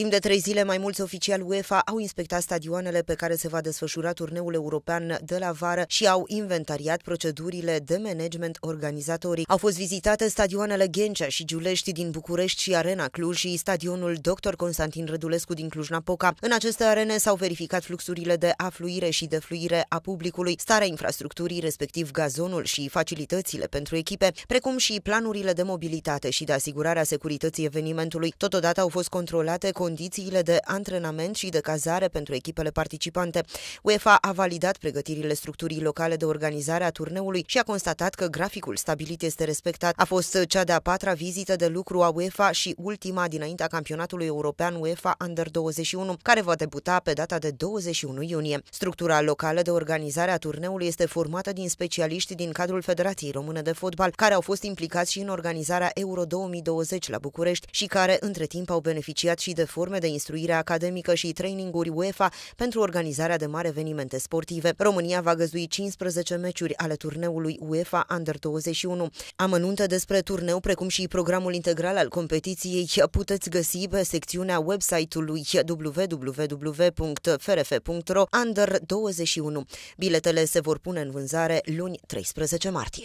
Timp de trei zile, mai mulți oficiali UEFA au inspectat stadioanele pe care se va desfășura turneul european de la vară și au inventariat procedurile de management organizatorii. Au fost vizitate stadioanele Ghencea și Giulești din București și Arena Cluj și stadionul Dr. Constantin Rădulescu din Cluj-Napoca. În aceste arene s-au verificat fluxurile de afluire și defluire a publicului, starea infrastructurii, respectiv gazonul și facilitățile pentru echipe, precum și planurile de mobilitate și de asigurarea securității evenimentului. Totodată au fost controlate condițiile de antrenament și de cazare pentru echipele participante. UEFA a validat pregătirile structurii locale de organizare a turneului și a constatat că graficul stabilit este respectat. A fost cea de-a patra vizită de lucru a UEFA și ultima dinaintea campionatului european UEFA Under-21, care va debuta pe data de 21 iunie. Structura locală de organizare a turneului este formată din specialiști din cadrul Federației Române de Fotbal, care au fost implicați și în organizarea Euro 2020 la București și care, între timp, au beneficiat și de platforme de instruire academică și traininguri UEFA pentru organizarea de mari evenimente sportive. România va găzdui 15 meciuri ale turneului UEFA Under-21. Amănunte despre turneu, precum și programul integral al competiției, puteți găsi pe secțiunea website-ului www.frf.ro Under-21. Biletele se vor pune în vânzare luni 13 martie.